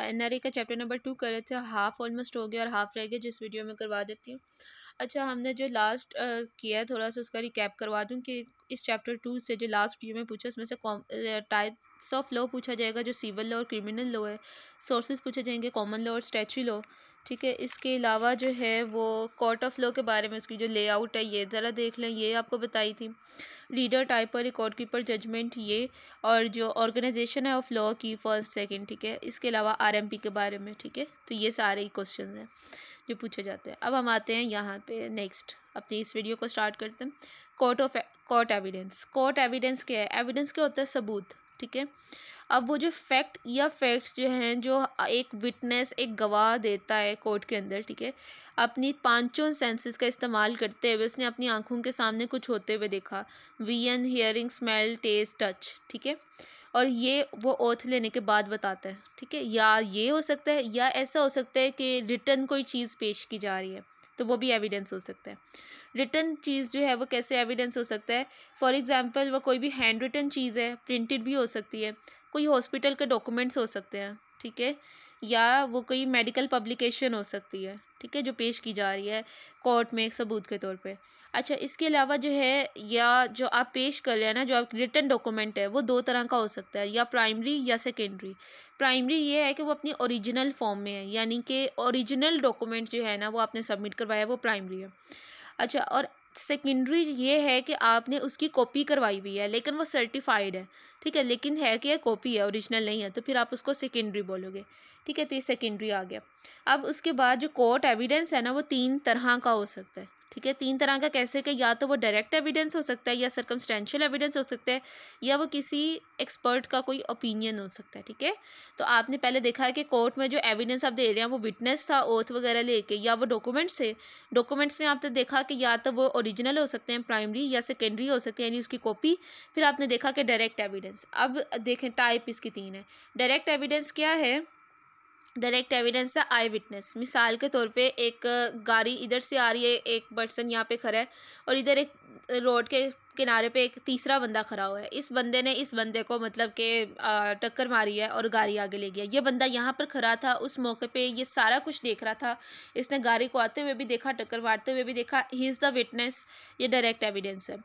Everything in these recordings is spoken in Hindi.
ए का चैप्टर नंबर टू कर रहे थे हाफ ऑलमोस्ट हो गया और हाफ रह गया जिस वीडियो में करवा देती हूँ अच्छा हमने जो लास्ट किया है थोड़ा सा उसका रिकैप करवा दूँ कि इस चैप्टर टू से जो लास्ट वीडियो में पूछा उसमें से टाइप टाइप्स ऑफ लॉ पूछा जाएगा जो सिविल लॉ और क्रिमिनल लॉ है सोर्सेज पूछे जाएंगे कॉमन लॉ और स्टैचू लॉ ठीक है इसके अलावा जो है वो कोर्ट ऑफ लॉ के बारे में उसकी जो लेआउट है ये ज़रा देख लें ये आपको बताई थी रीडर टाइप पर रिकॉर्ड कीपर जजमेंट ये और जो ऑर्गेनाइजेशन है ऑफ लॉ की फर्स्ट सेकंड ठीक है इसके अलावा आरएमपी के बारे में ठीक है तो ये सारे ही क्वेश्चन हैं जो पूछे जाते हैं अब हम आते हैं यहाँ पर नेक्स्ट अपनी इस वीडियो को स्टार्ट करते हैं court of court evidence court evidence क्या है एविडेंस क्या होता है सबूत ठीक है अब वो जो फैक्ट या फैक्ट्स जो हैं जो एक विटनेस एक गवाह देता है कोर्ट के अंदर ठीक है अपनी पांचों सेंसेस का इस्तेमाल करते हुए उसने अपनी आंखों के सामने कुछ होते हुए देखा vision hearing smell taste touch ठीक है और ये वो ओथ लेने के बाद बताता है ठीक है या ये हो सकता है या ऐसा हो सकता है कि रिटर्न कोई चीज़ पेश की जा रही है तो वो भी एविडेंस हो सकता है रिटर्न चीज़ जो है वो कैसे एविडेंस हो सकता है फॉर एग्ज़ाम्पल वो कोई भी हैंड रिटर्न चीज़ है प्रिंटेड भी हो सकती है कोई हॉस्पिटल के डॉक्यूमेंट्स हो सकते हैं ठीक है या वो कोई मेडिकल पब्लिकेशन हो सकती है ठीक है जो पेश की जा रही है कोर्ट में एक सबूत के तौर पे अच्छा इसके अलावा जो है या जो आप पेश कर रहे हैं ना जो आप रिटर्न डॉक्यूमेंट है वो दो तरह का हो सकता है या प्राइमरी या सेकेंडरी प्राइमरी ये है कि वो अपनी ओरिजिनल फॉर्म में है यानी कि ओरिजिनल डॉक्यूमेंट जो है ना वो आपने सबमिट करवाया वो प्राइमरी है अच्छा और सेकेंडरी ये है कि आपने उसकी कॉपी करवाई हुई है लेकिन वो सर्टिफाइड है ठीक है लेकिन है कि यह कॉपी है ओरिजिनल नहीं है तो फिर आप उसको सेकेंडरी बोलोगे ठीक है तो ये सेकेंडरी आ गया अब उसके बाद जो कोर्ट एविडेंस है ना वो तीन तरह का हो सकता है ठीक है तीन तरह का कैसे कि या तो वो डायरेक्ट एविडेंस हो सकता है या सर्कमस्टेंशियल एविडेंस हो सकता है या वो किसी एक्सपर्ट का कोई ओपिनियन हो सकता है ठीक है तो आपने पहले देखा है कि कोर्ट में जो एविडेंस आप दे रहे हैं वो विटनेस था ओथ वगैरह लेके या वो डॉक्यूमेंट्स थे डॉक्यूमेंट्स में आपने देखा कि या तो वो ओरिजिनल हो सकते हैं प्राइमरी या सेकेंडरी हो सकते हैं यानी उसकी कॉपी फिर आपने देखा कि डायरेक्ट एविडेंस अब देखें टाइप इसकी तीन है डायरेक्ट एविडेंस क्या है डायरेक्ट एविडेंस है आई विटनेस मिसाल के तौर पे एक गाड़ी इधर से आ रही है एक पर्सन यहाँ पे खड़ा है और इधर एक रोड के किनारे पे एक तीसरा बंदा खड़ा हुआ है इस बंदे ने इस बंदे को मतलब के टक्कर मारी है और गाड़ी आगे ले गया ये बंदा यहाँ पर खड़ा था उस मौके पे ये सारा कुछ देख रहा था इसने गाड़ी को आते हुए भी देखा टक्कर मारते हुए भी देखा ही इज़ द विटनेस ये डायरेक्ट एविडेंस है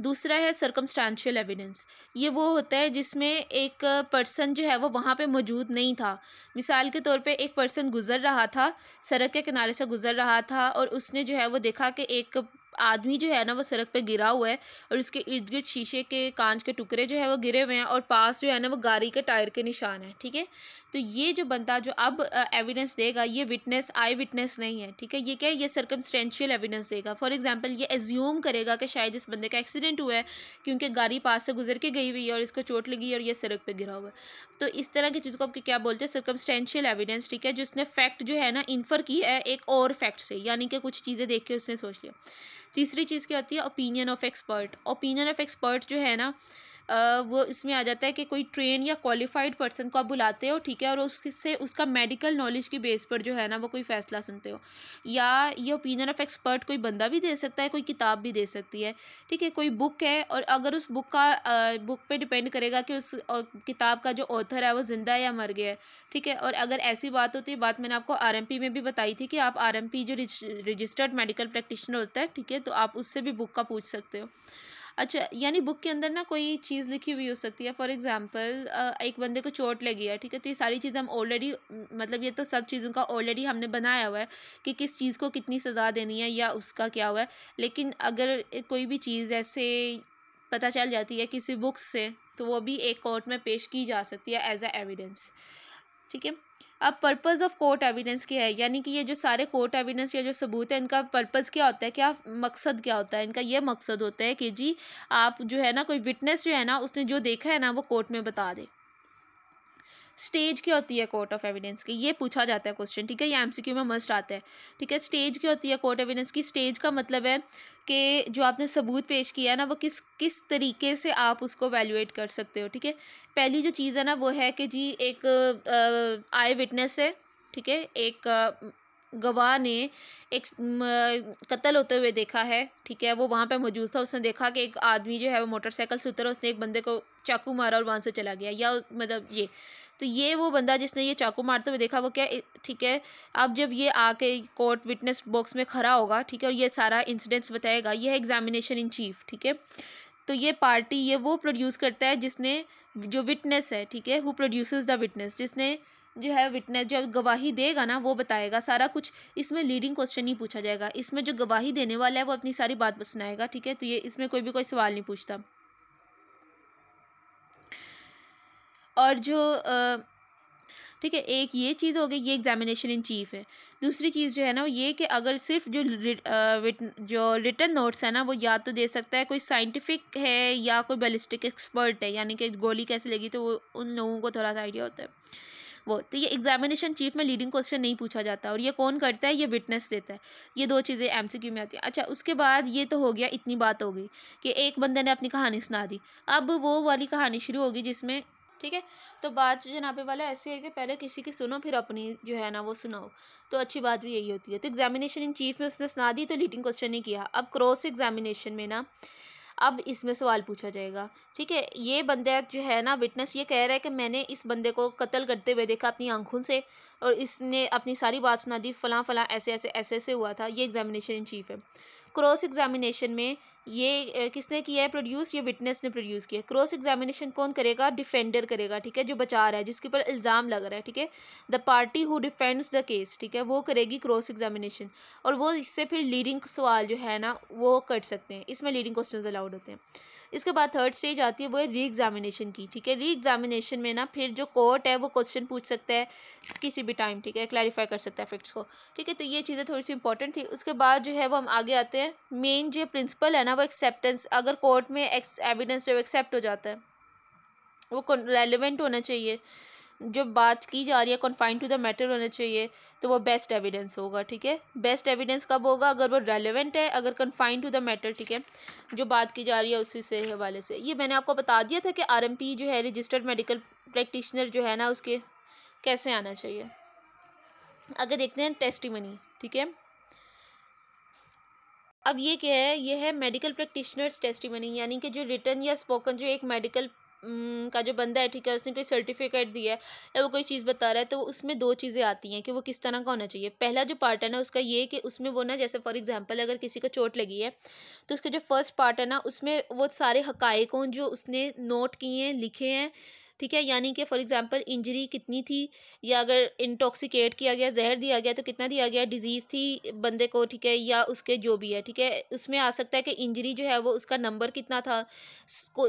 दूसरा है सरकमस्टांशियल एविडेंस ये वो होता है जिसमें एक पर्सन जो है वो वहाँ पर मौजूद नहीं था मिसाल के तौर पर एक पर्सन गुज़र रहा था सड़क के किनारे से गुज़र रहा था और उसने जो है वो देखा कि एक आदमी जो है ना वो सड़क पे गिरा हुआ है और उसके इर्द गिर्द शीशे के कांच के टुकड़े जो है वो गिरे हुए हैं और पास जो है ना वो गाड़ी के टायर के निशान है ठीक है तो ये जो बंदा जो अब एविडेंस देगा ये विटनेस आई विटनेस नहीं है ठीक है ये क्या है ये सरकमस्टेंशियल एविडेंस देगा फॉर एग्जाम्पल ये एज्यूम करेगा कि शायद इस बंदे का एक्सीडेंट हुआ है क्योंकि गाड़ी पास से गुजर के गई हुई है और इसको चोट लगी और ये सड़क पर गिरा हुआ है तो इस तरह की चीज़ को आपके क्या बोलते हैं सरकमस्टेंशियल एविडेंस ठीक है जिसने फैक्ट जो है ना इन्फर किया है एक और फैक्ट से यानी कि कुछ चीज़ें देख के उसने सोच लिया तीसरी चीज़ क्या होती है opinion of expert opinion of expert जो है ना वो इसमें आ जाता है कि कोई ट्रेन या क्वालिफाइड पर्सन को आप बुलाते हो ठीक है और उससे उसका मेडिकल नॉलेज की बेस पर जो है ना वो कोई फ़ैसला सुनते हो या ये ओपिनियन ऑफ एक्सपर्ट कोई बंदा भी दे सकता है कोई किताब भी दे सकती है ठीक है कोई बुक है और अगर उस बुक का बुक पर डिपेंड करेगा कि उस किताब का जो ऑथर है वो ज़िंदा है या मर गया है ठीक है और अगर ऐसी बात होती है बात मैंने आपको आर में भी बताई थी कि आप आर जो रजिस्टर्ड मेडिकल प्रैक्टिशनर होता है ठीक है तो आप उससे भी बुक का पूछ सकते हो अच्छा यानी बुक के अंदर ना कोई चीज़ लिखी हुई हो सकती है फॉर एग्जांपल एक बंदे को चोट लगी है ठीक है तो ये सारी चीज़ें हम ऑलरेडी मतलब ये तो सब चीज़ों का ऑलरेडी हमने बनाया हुआ है कि किस चीज़ को कितनी सज़ा देनी है या उसका क्या हुआ है लेकिन अगर कोई भी चीज़ ऐसे पता चल जाती है किसी बुक से तो वो भी एक कोर्ट में पेश की जा सकती है एज अ एविडेंस ठीक है अब पर्पज़ ऑफ कोर्ट एविडेंस क्या है यानी कि ये जो सारे कोर्ट एविडेंस या जो सबूत है इनका पर्पज़ क्या होता है क्या मकसद क्या होता है इनका ये मकसद होता है कि जी आप जो है ना कोई विटनेस जो है ना उसने जो देखा है ना वो कोर्ट में बता दे स्टेज क्या होती है कोर्ट ऑफ एविडेंस की ये पूछा जाता है क्वेश्चन ठीक है ये एमसीक्यू में मस्ट आता है ठीक है स्टेज क्या होती है कोर्ट एविडेंस की स्टेज का मतलब है कि जो आपने सबूत पेश किया है ना वो किस किस तरीके से आप उसको वैल्यूएट कर सकते हो ठीक है पहली जो चीज़ है ना वो है कि जी एक आई विटनेस है ठीक है एक गवाह ने एक कत्ल होते हुए देखा है ठीक है वो वहाँ पर मौजूद था उसने देखा कि एक आदमी जो है वो मोटरसाइकिल से उतरा उसने एक बंदे को चाकू मारा और वहाँ से चला गया या मतलब ये तो ये वो बंदा जिसने ये चाकू मारते हुए देखा वो क्या ठीक है अब जब ये आके कोर्ट विटनेस बॉक्स में खड़ा होगा ठीक है और ये सारा इंसिडेंट्स बताएगा ये है एग्जामिनेशन इन चीफ ठीक है तो ये पार्टी ये वो प्रोड्यूस करता है जिसने जो विटनेस है ठीक है हु प्रोड्यूसेस द विटनेस जिसने जो है विटनेस जो गवाही देगा ना वो बताएगा सारा कुछ इसमें लीडिंग क्वेश्चन ही पूछा जाएगा इसमें जो गवाही देने वाला है वो अपनी सारी बात सुनाएगा ठीक है तो ये इसमें कोई भी कोई सवाल नहीं पूछता और जो ठीक है एक ये चीज़ हो गई ये एग्जामिनेशन इन चीफ है दूसरी चीज़ जो है ना वो ये कि अगर सिर्फ जो रिट, जो रिटर्न नोट्स है ना वो याद तो दे सकता है कोई साइंटिफिक है या कोई बैलिस्टिक एक्सपर्ट है यानी कि गोली कैसे लगी तो वो उन लोगों को थोड़ा सा आइडिया होता है वो तो ये एग्जामिनेशन चीफ में लीडिंग क्वेश्चन नहीं पूछा जाता और ये कौन करता है ये विटनेस देता है ये दो चीज़ें एम में आती है अच्छा उसके बाद ये तो हो गया इतनी बात हो गई कि एक बंदे ने अपनी कहानी सुना दी अब वो वाली कहानी शुरू होगी जिसमें ठीक है तो बात जो जनाबे वाला ऐसी है कि पहले किसी की सुनो फिर अपनी जो है ना वो सुनाओ तो अच्छी बात भी यही होती है तो एग्जामिनेशन इन चीफ में उसने सुना दी तो लीडिंग क्वेश्चन नहीं किया अब क्रॉस एग्जामिनेशन में ना अब इसमें सवाल पूछा जाएगा ठीक है ये बंदा जो है ना विटनेस ये कह रहा है कि मैंने इस बंदे को कत्ल करते हुए देखा अपनी आंखों से और इसने अपनी सारी बात सुना दी फ़लाँ फ़लाँ ऐसे ऐसे ऐसे ऐसे हुआ था ये एग्जामिनेशन इन चीफ है क्रॉस एग्जामिनेशन में ये किसने किया है प्रोड्यूस ये विटनेस ने प्रोड्यूस किया क्रॉस एग्जामिनेशन कौन करेगा डिफेंडर करेगा ठीक है जो बचा रहा है जिसके ऊपर इल्ज़ाम लग रहा है ठीक है the party who defends the case ठीक है वो करेगी क्रॉस एग्जामिनेशन और वो इससे फिर लीडिंग सवाल जो है ना वो कट सकते हैं इसमें लीडिंग क्वेश्चन अलाउड होते हैं इसके बाद थर्ड स्टेज आती है वो है री एग्जामिनेशन की ठीक है री एग्जामिनेशन में ना फिर जो कोर्ट है वो क्वेश्चन पूछ सकता है किसी भी टाइम ठीक है क्लैरिफाई कर सकता है फैक्ट्स को ठीक है तो ये चीज़ें थोड़ी सी इंपॉर्टेंट थी उसके बाद जो है वो हम आगे आते हैं मेन जो प्रिंसिपल है ना वो एक्सेप्टेंस अगर कोर्ट में एविडेंस जो एक्सेप्ट हो जाता है वो रेलिवेंट होना चाहिए जो बात की जा रही है कन्फाइन टू द मैटर होना चाहिए तो वो बेस्ट एविडेंस होगा ठीक है बेस्ट एविडेंस कब होगा अगर वो रेलिवेंट है अगर कन्फाइन टू द मैटर ठीक है जो बात की जा रही है उसी से हवाले से ये मैंने आपको बता दिया था कि आर जो है रजिस्टर्ड मेडिकल प्रैक्टिशनर जो है ना उसके कैसे आना चाहिए आगे देखते हैं टेस्टिमनी ठीक है अब ये क्या है ये है मेडिकल प्रैक्टिशनर्स टेस्टिमनी यानी कि जो रिटर्न या स्पोकन जो एक मेडिकल का जो बंदा है ठीक है उसने कोई सर्टिफिकेट दिया है या वो कोई चीज़ बता रहा है तो उसमें दो चीज़ें आती हैं कि वो किस तरह का होना चाहिए पहला जो पार्ट है ना उसका ये कि उसमें वो ना जैसे फॉर एग्जांपल अगर किसी को चोट लगी है तो उसका जो फर्स्ट पार्ट है ना उसमें वो सारे हकायकों जो उसने नोट किए हैं लिखे हैं ठीक है यानी कि फॉर एग्जांपल इंजरी कितनी थी या अगर इंटॉक्सिकेट किया गया जहर दिया गया तो कितना दिया गया डिजीज़ थी बंदे को ठीक है या उसके जो भी है ठीक है उसमें आ सकता है कि इंजरी जो है वो उसका नंबर कितना था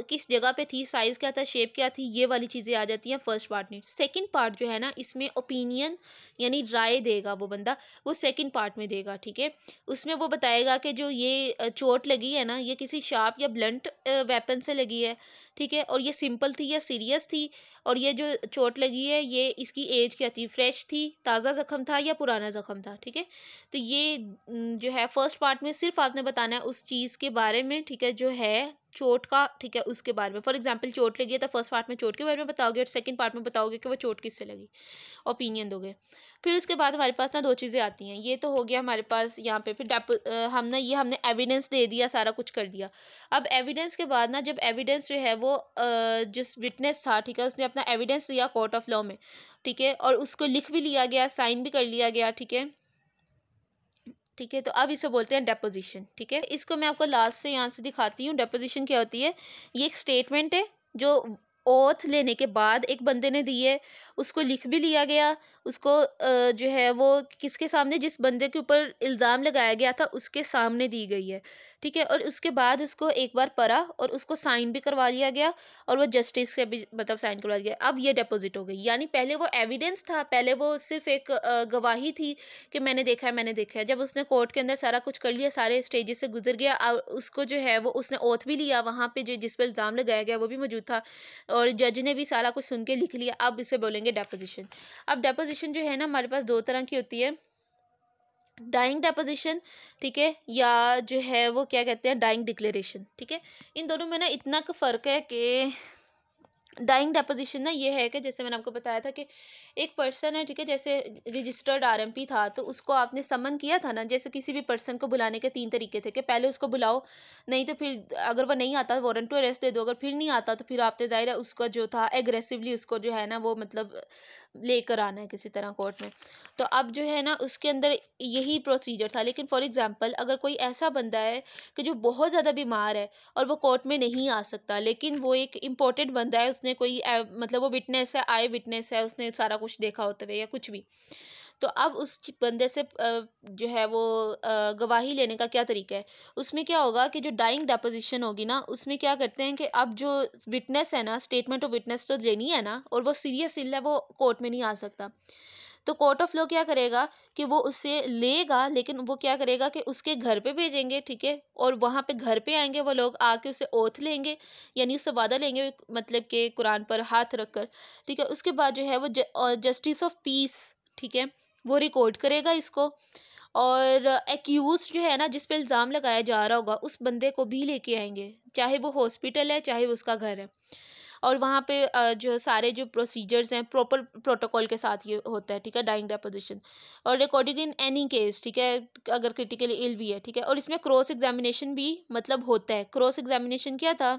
किस जगह पे थी साइज़ क्या था शेप क्या थी ये वाली चीज़ें आ जाती हैं फर्स्ट पार्ट में सेकेंड पार्ट जो है ना इसमें ओपिनियन यानी राय देगा वो बंदा वो सेकेंड पार्ट में देगा ठीक है उसमें वो बताएगा कि जो ये चोट लगी है ना ये किसी शार्प या ब्लंट वेपन से लगी है ठीक है और ये सिंपल थी या सीरियस थी थी और ये जो चोट लगी है ये इसकी एज क्या थी फ्रेश थी ताज़ा जख्म था या पुराना जख्म था ठीक है तो ये जो है फर्स्ट पार्ट में सिर्फ आपने बताना है उस चीज़ के बारे में ठीक है जो है चोट का ठीक है उसके बारे में फॉर एग्जाम्पल चोट लगी है तो फर्स्ट पार्ट में चोट के बारे में बताओगे और सेकंड पार्ट में बताओगे कि वो चोट किससे लगी ओपिनियन दोगे फिर उसके बाद हमारे पास ना दो चीज़ें आती हैं ये तो हो गया हमारे पास यहाँ पे फिर डेप हम ना ये हमने एविडेंस दे दिया सारा कुछ कर दिया अब एविडेंस के बाद ना जब एविडेंस जो है वो जिस विटनेस था ठीक है उसने अपना एविडेंस दिया कोर्ट ऑफ लॉ में ठीक है और उसको लिख भी लिया गया साइन भी कर लिया गया ठीक है ठीक है तो अब इसे बोलते हैं डेपोजिशन ठीक है इसको मैं आपको लास्ट से यहाँ से दिखाती हूँ डेपोजिशन क्या होती है ये एक स्टेटमेंट है जो ओथ लेने के बाद एक बंदे ने दी है उसको लिख भी लिया गया उसको जो है वो किसके सामने जिस बंदे के ऊपर इल्ज़ाम लगाया गया था उसके सामने दी गई है ठीक है और उसके बाद उसको एक बार पढ़ा और उसको साइन भी करवा लिया गया और वो जस्टिस से भी मतलब साइन करवा लिया अब ये डिपोज़िट हो गई यानी पहले वो एविडेंस था पहले वो सिर्फ एक गवाही थी कि मैंने देखा है मैंने देखा है जब उसने कोर्ट के अंदर सारा कुछ कर लिया सारे स्टेजेस से गुजर गया और उसको जो है वो उसने ओथ भी लिया वहाँ पर जो जिस पर इल्ज़ाम लगाया गया वो भी मौजूद था और जज ने भी सारा कुछ सुन के लिख लिया अब इसे बोलेंगे डेपोजिशन अब डेपोजिशन जो है ना हमारे पास दो तरह की होती है डाइंग डेपोजिशन ठीक है या जो है वो क्या कहते हैं डाइंग डिक्लेरेशन ठीक है इन दोनों में ना इतना का फ़र्क है कि डाइंग डेपोजिशन ना ये है कि जैसे मैंने आपको बताया था कि एक पर्सन है ठीक है जैसे रजिस्टर्ड आरएमपी था तो उसको आपने समन किया था ना जैसे किसी भी पर्सन को बुलाने के तीन तरीके थे कि पहले उसको बुलाओ नहीं तो फिर अगर वो नहीं आता वारंट टू अरेस्ट दे दो अगर फिर नहीं आता तो फिर आपने जाहिर है उसका जो था एग्रेसिवली उसको जो है ना वो मतलब लेकर आना है किसी तरह कोर्ट में तो अब जो है ना उसके अंदर यही प्रोसीजर था लेकिन फॉर एग्ज़ाम्पल अगर कोई ऐसा बंदा है कि जो बहुत ज़्यादा बीमार है और वो कोर्ट में नहीं आ सकता लेकिन वो एक इम्पोर्टेंट बंदा है उसने उसने कोई मतलब वो विटनेस है आई विटनेस है उसने सारा कुछ देखा होते हुए या कुछ भी तो अब उस बंदे से जो है वो गवाही लेने का क्या तरीका है उसमें क्या होगा कि जो डाइंग डेपोजिशन होगी ना उसमें क्या करते हैं कि अब जो विटनेस है ना स्टेटमेंट ऑफ विटनेस तो लेनी है ना और वो सीरियस इल है वो कोर्ट में नहीं आ सकता तो कोर्ट ऑफ लॉ क्या करेगा कि वो उसे लेगा लेकिन वो क्या करेगा कि उसके घर पे भेजेंगे ठीक है और वहाँ पे घर पे आएंगे वो लोग आके उसे ओथ लेंगे यानी उससे वादा लेंगे मतलब कि कुरान पर हाथ रख कर ठीक है उसके बाद जो है वो जस्टिस ऑफ पीस ठीक है वो रिकॉर्ड करेगा इसको और एक्यूज जो है ना जिस पे इल्ज़ाम लगाया जा रहा होगा उस बंदे को भी लेके आएंगे चाहे वो हॉस्पिटल है चाहे उसका घर है और वहाँ पे जो सारे जो प्रोसीजर्स हैं प्रॉपर प्रोटोकॉल के साथ ये होता है ठीक है डाइंग डेपोजिशन और रिकॉर्डेड इन एनी केस ठीक है अगर क्रिटिकली इल भी है ठीक है और इसमें क्रॉस एग्जामिनेशन भी मतलब होता है क्रॉस एग्जामिनेशन क्या था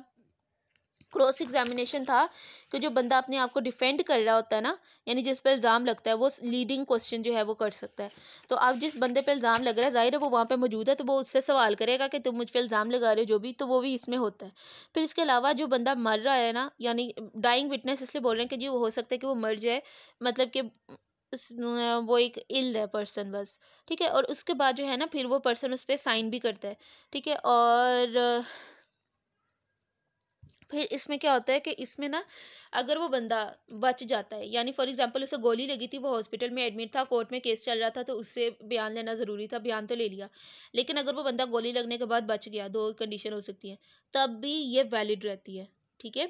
क्रॉस एग्जामिनेशन था कि जो बंदा अपने आप को डिफेंड कर रहा होता है ना यानी जिस पर इल्ज़ाम लगता है वो लीडिंग क्वेश्चन जो है वो कर सकता है तो अब जिस बंदे पे इल्ज़ाम लग रहा है जाहिर है वो वहाँ पे मौजूद है तो वो उससे सवाल करेगा कि तुम मुझ पर इल्ज़ाम लगा रहे हो जो भी तो वो भी इसमें होता है फिर इसके अलावा जो बंदा मर रहा है ना यानी डाइंग विटनेस इसलिए बोल रहे हैं कि जी वो हो सकता है कि वो मर जाए मतलब कि वो एक इल है पर्सन बस ठीक है और उसके बाद जो है ना फिर वो पर्सन उस पर साइन भी करता है ठीक है और फिर इसमें क्या होता है कि इसमें ना अगर वो बंदा बच जाता है यानी फॉर एग्जांपल उसे गोली लगी थी वो हॉस्पिटल में एडमिट था कोर्ट में केस चल रहा था तो उससे बयान लेना ज़रूरी था बयान तो ले लिया लेकिन अगर वो बंदा गोली लगने के बाद बच गया दो कंडीशन हो सकती हैं तब भी ये वैलिड रहती है ठीक है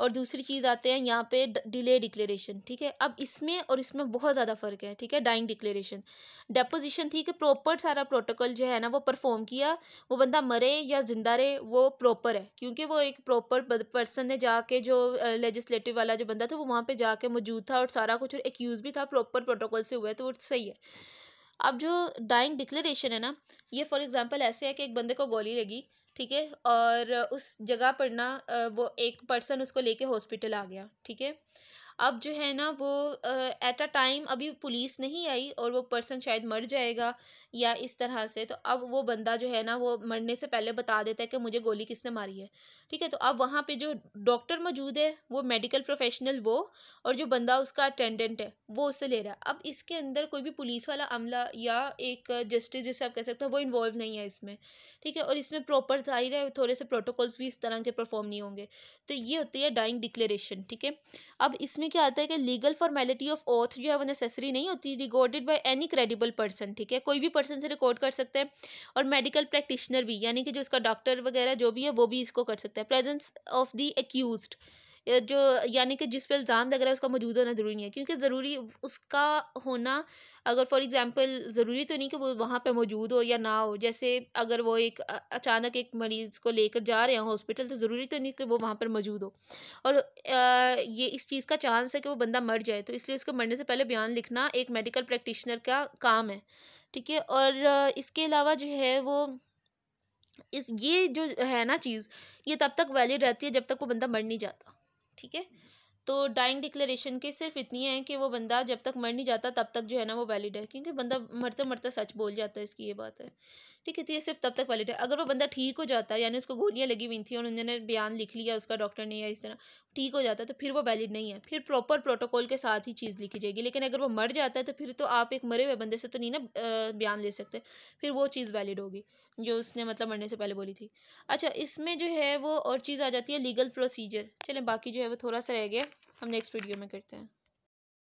और दूसरी चीज़ आते हैं यहाँ पे डिले डिक्लेरेशन ठीक है अब इसमें और इसमें बहुत ज़्यादा फ़र्क है ठीक है डाइंग डिक्लेरेशन डेपोजिशन थी कि प्रॉपर सारा प्रोटोकॉल जो है ना वो परफॉर्म किया वो बंदा मरे या ज़िंदा रहे वो प्रॉपर है क्योंकि वो एक प्रॉपर पर्सन ने जाके जो लेजिस्लेटिव वाला जो बंदा था वो वहाँ पर जाके मौजूद था और सारा कुछ एक्यूज़ भी था प्रॉपर प्रोटोकॉल से हुआ है तो वो सही है अब जो डाइंग डिक्लेरेशन है ना ये फॉर एग्ज़ाम्पल ऐसे है कि एक बंदे को गोली लगी ठीक है और उस जगह पर ना वो एक पर्सन उसको लेके हॉस्पिटल आ गया ठीक है अब जो है ना वो एट अ टाइम अभी पुलिस नहीं आई और वो पर्सन शायद मर जाएगा या इस तरह से तो अब वो बंदा जो है ना वो मरने से पहले बता देता है कि मुझे गोली किसने मारी है ठीक है तो अब वहाँ पे जो डॉक्टर मौजूद है वो मेडिकल प्रोफेशनल वो और जो बंदा उसका अटेंडेंट है वो उससे ले रहा है अब इसके अंदर कोई भी पुलिस वाला अमला या एक जस्टिस जिसे आप कह सकते हो वो इन्वॉल्व नहीं है इसमें ठीक है और इसमें प्रॉपर जाहिर है थोड़े से प्रोटोकॉल्स भी इस तरह के परफॉर्म नहीं होंगे तो ये होती है डाइंग डिक्लेरेशन ठीक है अब इसमें में क्या आता है कि लीगल फॉर्मेलिटी ऑफ ऑथ जो है वो नेसेसरी नहीं होती recorded by any credible person ठीक है कोई भी पर्सन से रिकॉर्ड कर सकते हैं और मेडिकल प्रैक्टिशनर भी यानी कि जो उसका डॉक्टर वगैरह जो भी है वो भी इसको कर सकता है प्रेजेंस ऑफ दी एक्यूज्ड जो यानी कि जिस पे इल्ज़ाम लग रहा है उसका मौजूद होना ज़रूरी नहीं है क्योंकि ज़रूरी उसका होना अगर फॉर एग्ज़ाम्पल ज़रूरी तो नहीं कि वो वहाँ पर मौजूद हो या ना हो जैसे अगर वो एक अचानक एक मरीज़ को लेकर जा रहे हैं हॉस्पिटल तो ज़रूरी तो नहीं कि वो वहाँ पर मौजूद हो और ये इस चीज़ का चांस है कि वो बंदा मर जाए तो इसलिए उसको मरने से पहले बयान लिखना एक मेडिकल प्रैक्टिशनर का काम है ठीक है और इसके अलावा जो है वो इस ये जो है ना चीज़ ये तब तक वैलिड रहती है जब तक वो बंदा मर नहीं जाता ठीक है तो डाइंग डिक्लेरेशन के सिर्फ इतनी है कि वो बंदा जब तक मर नहीं जाता तब तक जो है ना वो वैलिड है क्योंकि बंदा मरते मरते सच बोल जाता है इसकी ये बात है ठीक है तो ये सिर्फ तब तक वैलिड है अगर वो बंदा ठीक हो जाता है यानी उसको गोलियाँ लगी हुई थी और उन्होंने बयान लिख लिया उसका डॉक्टर ने या इस तरह ठीक हो जाता है तो फिर वो वैलिड नहीं है फिर प्रॉपर प्रोटोकॉल के साथ ही चीज़ लिखी जाएगी लेकिन अगर वो मर जाता है तो फिर तो आप एक मरे हुए बंदे से तो नहीं ना बयान ले सकते फिर वो चीज़ वैलिड होगी जो उसने मतलब मरने से पहले बोली थी अच्छा इसमें जो है वो और चीज़ आ जाती है लीगल प्रोसीजर चलें बाकी जो है वो थोड़ा सा रह गया हम नेक्स्ट वीडियो में करते हैं